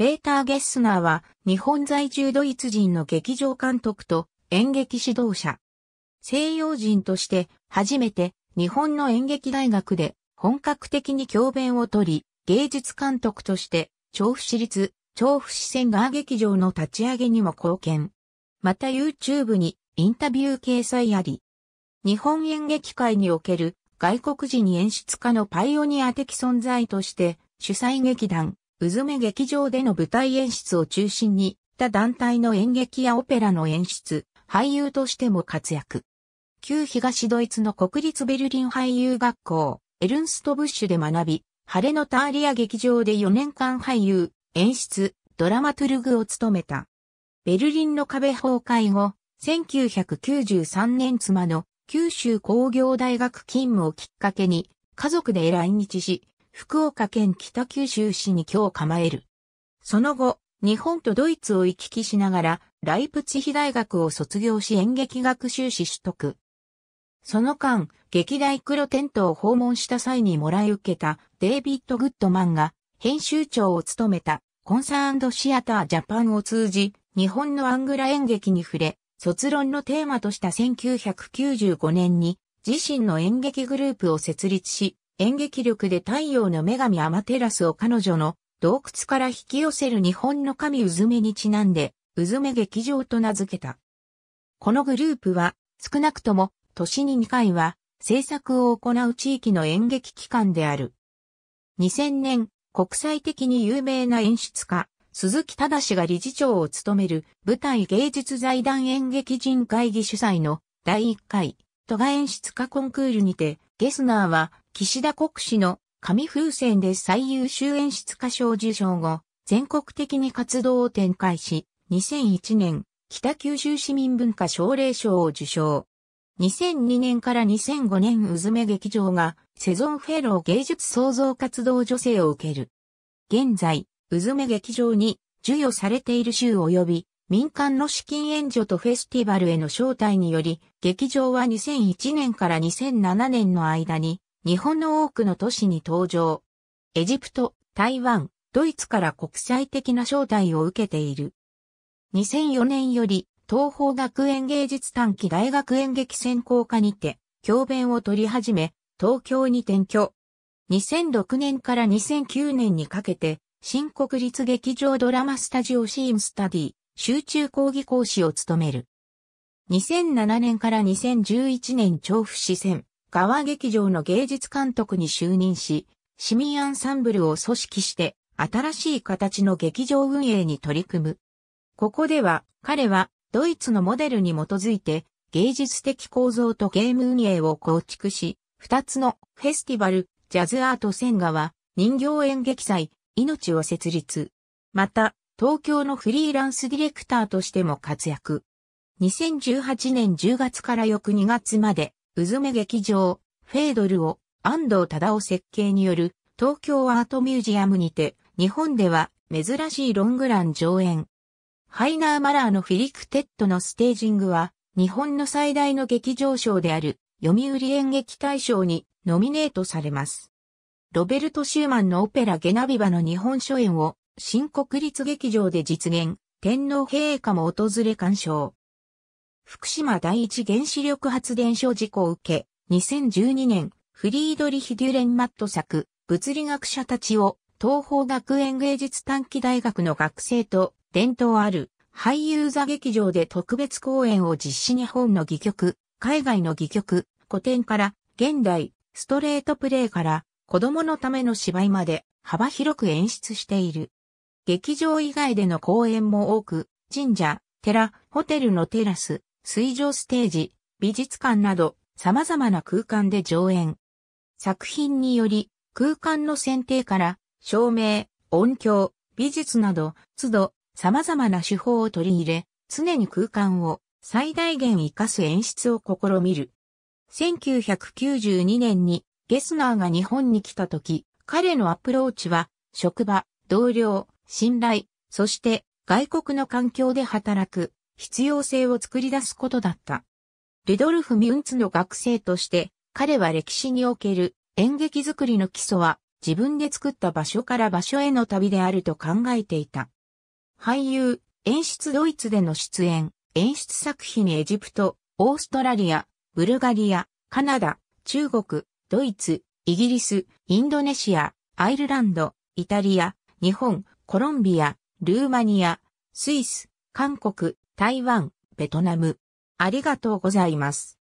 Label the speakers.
Speaker 1: ペーター・ゲッスナーは日本在住ドイツ人の劇場監督と演劇指導者。西洋人として初めて日本の演劇大学で本格的に教鞭を取り、芸術監督として調布市立調布市線ンガー劇場の立ち上げにも貢献。また YouTube にインタビュー掲載あり。日本演劇界における外国人演出家のパイオニア的存在として主催劇団うずめ劇場での舞台演出を中心に、他団体の演劇やオペラの演出、俳優としても活躍。旧東ドイツの国立ベルリン俳優学校、エルンスト・ブッシュで学び、晴れのターリア劇場で4年間俳優、演出、ドラマトゥルグを務めた。ベルリンの壁崩壊後、1993年妻の九州工業大学勤務をきっかけに家族で来日し、福岡県北九州市に今日構える。その後、日本とドイツを行き来しながら、ライプツヒ大学を卒業し演劇学修士取得。その間、劇大黒テントを訪問した際にもらい受けたデイビッド・グッドマンが編集長を務めたコンサーンシアター・ジャパンを通じ日本のアングラ演劇に触れ、卒論のテーマとした1995年に自身の演劇グループを設立し、演劇力で太陽の女神アマテラスを彼女の洞窟から引き寄せる日本の神うずめにちなんで、うずめ劇場と名付けた。このグループは、少なくとも、年に2回は、制作を行う地域の演劇機関である。2000年、国際的に有名な演出家、鈴木忠が理事長を務める舞台芸術財団演劇人会議主催の第1回都が演出家コンクールにてゲスナーは、岸田国士の紙風船で最優秀演出歌賞受賞後、全国的に活動を展開し、2001年、北九州市民文化奨励賞を受賞。2002年から2005年うずめ劇場がセゾンフェロー芸術創造活動助成を受ける。現在、うずめ劇場に授与されている州及び民間の資金援助とフェスティバルへの招待により、劇場は2001年から2007年の間に、日本の多くの都市に登場。エジプト、台湾、ドイツから国際的な招待を受けている。2004年より、東方学園芸術短期大学演劇専攻科にて、教鞭を取り始め、東京に転居。2006年から2009年にかけて、新国立劇場ドラマスタジオシームスタディ、集中講義講師を務める。2007年から2011年調布市線、川劇場の芸術監督に就任し、市民アンサンブルを組織して新しい形の劇場運営に取り組む。ここでは彼はドイツのモデルに基づいて芸術的構造とゲーム運営を構築し、二つのフェスティバル、ジャズアートンガは人形演劇祭、命を設立。また、東京のフリーランスディレクターとしても活躍。2018年10月から翌2月まで、うずめ劇場、フェードルを安藤忠夫設計による東京アートミュージアムにて、日本では珍しいロングラン上演。ハイナー・マラーのフィリックテッドのステージングは、日本の最大の劇場賞である、読売演劇大賞にノミネートされます。ロベルト・シューマンのオペラゲナビバの日本初演を新国立劇場で実現、天皇陛下も訪れ鑑賞。福島第一原子力発電所事故を受け、2012年、フリードリヒ・デュレンマット作、物理学者たちを、東方学園芸術短期大学の学生と、伝統ある、俳優座劇場で特別公演を実施日本の戯曲、海外の戯曲、古典から現代、ストレートプレイから子供のための芝居まで幅広く演出している。劇場以外での公演も多く、神社、寺、ホテルのテラス、水上ステージ、美術館など様々な空間で上演。作品により空間の選定から照明、音響、美術など都度様々な手法を取り入れ、常に空間を最大限活かす演出を試みる。1992年にゲスナーが日本に来た時、彼のアプローチは職場、同僚、信頼、そして外国の環境で働く必要性を作り出すことだった。ルドルフ・ミュンツの学生として、彼は歴史における演劇作りの基礎は自分で作った場所から場所への旅であると考えていた。俳優、演出ドイツでの出演、演出作品エジプト、オーストラリア、ブルガリア、カナダ、中国、ドイツ、イギリス、インドネシア、アイルランド、イタリア、日本、コロンビア、ルーマニア、スイス、韓国、台湾、ベトナム。ありがとうございます。